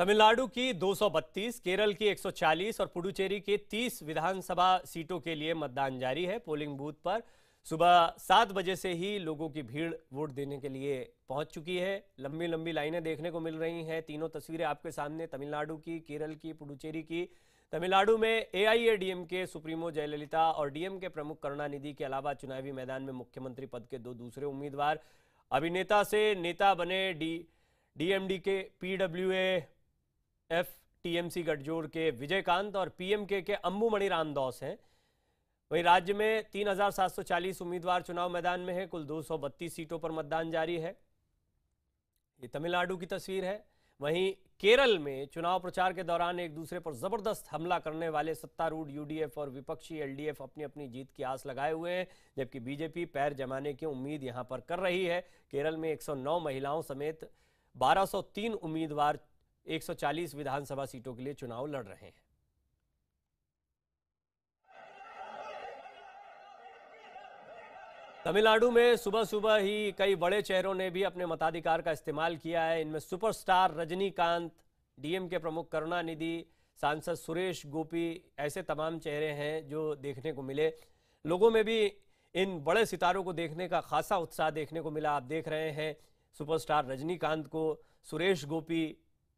तमिलनाडु की 232, केरल की 140 और पुडुचेरी के 30 विधानसभा सीटों के लिए मतदान जारी है पोलिंग बूथ पर सुबह सात बजे से ही लोगों की भीड़ वोट देने के लिए पहुंच चुकी है लंबी लंबी लाइनें देखने को मिल रही हैं तीनों तस्वीरें आपके सामने तमिलनाडु की केरल की पुडुचेरी की तमिलनाडु में एआईएडीएमके सुप्रीमो जयललिता और डीएम के प्रमुख करुणानिधि के अलावा चुनावी मैदान में मुख्यमंत्री पद के दो दूसरे उम्मीदवार अभिनेता से नेता बने डी डीएमडी के पीडब्ल्यूए एफ टीएमसी गठजोड़ के विजयकांत और पीएमके के अम्बूमणि रामदास हैं वहीं राज्य में 3,740 उम्मीदवार चुनाव मैदान में हैं कुल 232 सीटों पर मतदान जारी है ये तमिलनाडु की तस्वीर है वहीं केरल में चुनाव प्रचार के दौरान एक दूसरे पर जबरदस्त हमला करने वाले सत्तारूढ़ यूडीएफ और विपक्षी एलडीएफ अपनी अपनी जीत की आस लगाए हुए हैं जबकि बीजेपी पैर जमाने की उम्मीद यहां पर कर रही है केरल में 109 महिलाओं समेत 1203 उम्मीदवार 140 विधानसभा सीटों के लिए चुनाव लड़ रहे हैं तमिलनाडु में सुबह सुबह ही कई बड़े चेहरों ने भी अपने मताधिकार का इस्तेमाल किया है इनमें सुपरस्टार रजनीकांत डीएम के प्रमुख करुणानिधि सांसद सुरेश गोपी ऐसे तमाम चेहरे हैं जो देखने को मिले लोगों में भी इन बड़े सितारों को देखने का खासा उत्साह देखने को मिला आप देख रहे हैं सुपरस्टार रजनीकांत को सुरेश गोपी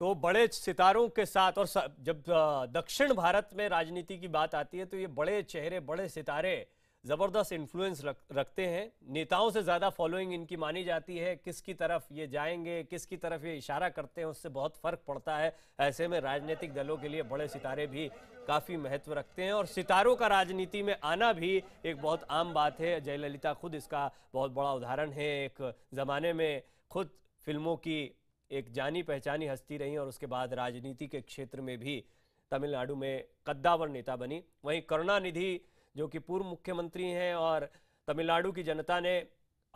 तो बड़े सितारों के साथ और जब दक्षिण भारत में राजनीति की बात आती है तो ये बड़े चेहरे बड़े सितारे ज़बरदस्त इन्फ्लुएंस रख, रखते हैं नेताओं से ज़्यादा फॉलोइंग इनकी मानी जाती है किसकी तरफ ये जाएंगे किसकी तरफ ये इशारा करते हैं उससे बहुत फ़र्क पड़ता है ऐसे में राजनीतिक दलों के लिए बड़े सितारे भी काफ़ी महत्व रखते हैं और सितारों का राजनीति में आना भी एक बहुत आम बात है जयललिता खुद इसका बहुत बड़ा उदाहरण है एक ज़माने में खुद फिल्मों की एक जानी पहचानी हस्ती रहीं और उसके बाद राजनीति के क्षेत्र में भी तमिलनाडु में कद्दावर नेता बनी वहीं करुणानिधि जो कि पूर्व मुख्यमंत्री हैं और तमिलनाडु की जनता ने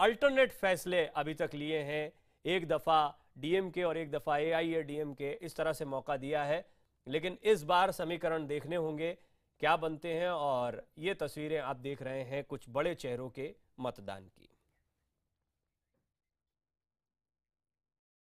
अल्टरनेट फैसले अभी तक लिए हैं एक दफ़ा डीएमके और एक दफ़ा एआईएडीएमके इस तरह से मौका दिया है लेकिन इस बार समीकरण देखने होंगे क्या बनते हैं और ये तस्वीरें आप देख रहे हैं कुछ बड़े चेहरों के मतदान की